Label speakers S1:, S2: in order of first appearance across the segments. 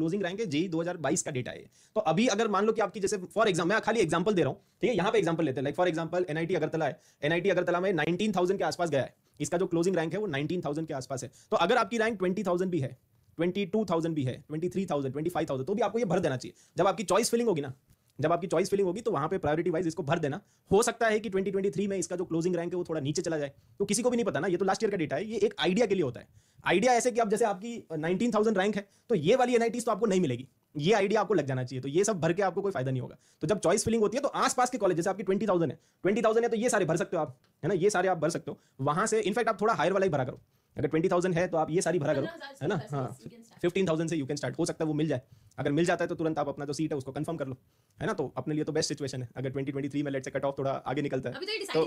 S1: closing rank है e JEE 2022 का data है तो अभी अगर मान लो कि आपकी जैसे फॉर एग्जाम्पल मैं खाली एग्जाम्पल दे रहा हूँ ठीक है यहाँ पे एग्जाम्पल लेते हैं like for example example NIT Agartala है एन एनआईटी अगरतला में 19000 के आसपास गया है इसका जो क्लोजिंग रैंक है वो 19000 के आसपास है तो अगर आपकी रैंक 20000 भी है 22000 भी है 23000 25000 तो भी आपको ये भर देना चाहिए जब आपकी चॉइस फिलिंग होगी ना जब आपकी चॉइस फिलिंग होगी तो वहां पे प्रायोरिटी वाइज इसको भर देना हो सकता है कि 2023 में इसका जो क्लोजिंग रैंक है वो थोड़ा नीचे चला जाए तो किसी को भी नहीं पता ना ये तो लास्ट ईयर का डेटा है ये एक आइडिया के लिए होता है आइडिया ऐसे कि आप जैसे आपकी नाइनटीन रैंक है तो ये वाली एन तो आपको नहीं मिलेगी ये आइडिया आपको लग जाना चाहिए तो ये सब भर के आपको कोई फायदा नहीं होगा तो जब चॉइस फिलिंग होती है तो आसपास के कॉलेज जैसे आपकी ट्वेंटी थाउजेंड है ट्वेंटी थाउजेंड है तो ये सारे भर सकते हो आप है ना ये सारे आप भर सकते हो वहां से इनफैक्ट आप थोड़ा हायर वाला ही भरा करो अगर ट्वेंटी थाउजेंड है तो आप ये सारी भरा करो है ना हाँ फिफ्टीन थाउजेंड से यू कैन स्टार्ट हो सकता है वो मिल जाए अगर मिल जाता है तो तुरंत आप अपना जो सीट है उसको कंफर्म कर लो है ना तो अपने लिए तो बेस्ट सिचुएशन है अगर ट्वेंटी ट्वेंटी थ्री में लेट से कट ऑफ थोड़ा आगे निकलता है तो, तो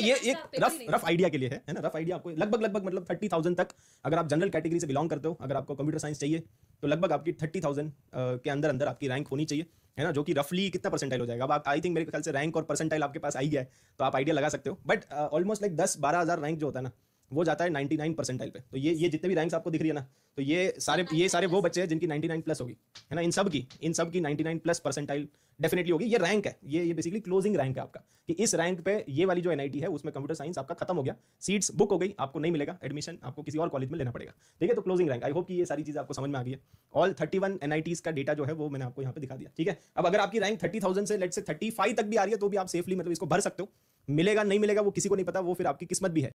S2: ये तो तो एक रफ रफ आइडिया
S1: के लिए है है ना रफ आइडिया आपको लगभग लगभग मतलब थर्टी थाउजेंड तक अगर आप जनरल कैटेगरी से बिलोंग करते हो अगर आपको कंप्यूटर साइंस चाहिए तो लगभग आपकी थर्टी थाउजेंड के अंदर अंदर आपकी रैंक होनी चाहिए है ना जो कि रफली कितना परसेंटाइल हो जाएगा अब आप आई थिंक मेरे ख्याल से रैंक और परसेंटाइल आपके पास आई है तो आप आइडिया लगा सकते हो बट ऑलमोस्ट लाइक दस बारह हज़ार रैंक जो होता है ना वो जाता है नाइन्टी नाइन परसेंटाइल पे तो ये ये जितने भी रैंक्स आपको दिख रही है ना तो ये सारे ये सारे वो बच्चे हैं जिनकी नाइनटी नाइन प्लस होगी है ना इन सब की इन सब की ninety nine plus percentile definitely होगी ये रैंक है ये ये बेसिकली क्लोजिंग रैंक है आपका कि इस रैंक पे ये वाली जो एन है उसमें कंप्यूटर साइंस आपका खत्म हो गया सीट्स बुक हो गई आपको नहीं मिलेगा एडमिशन आपको किसी और कॉलेज में लेना पड़ेगा ठीक है तो क्लोजिंग रैंक आई होप कि ये सारी चीज़ आपको समझ में आ गई है ऑल थर्टी वन का डेटा जो है वो मैंने आपको यहाँ पे दिखा दिया ठीक है अब अगर आपकी रैंक थर्टी थाउजेंड से लेट से थर्टी फाइव तक भी आ रही है तो भी आप सेफली मतलब इसको भर सकते हो मिलेगा नहीं मिलेगा वो किसी को नहीं पता वो फिर आपकी किस्मत भी है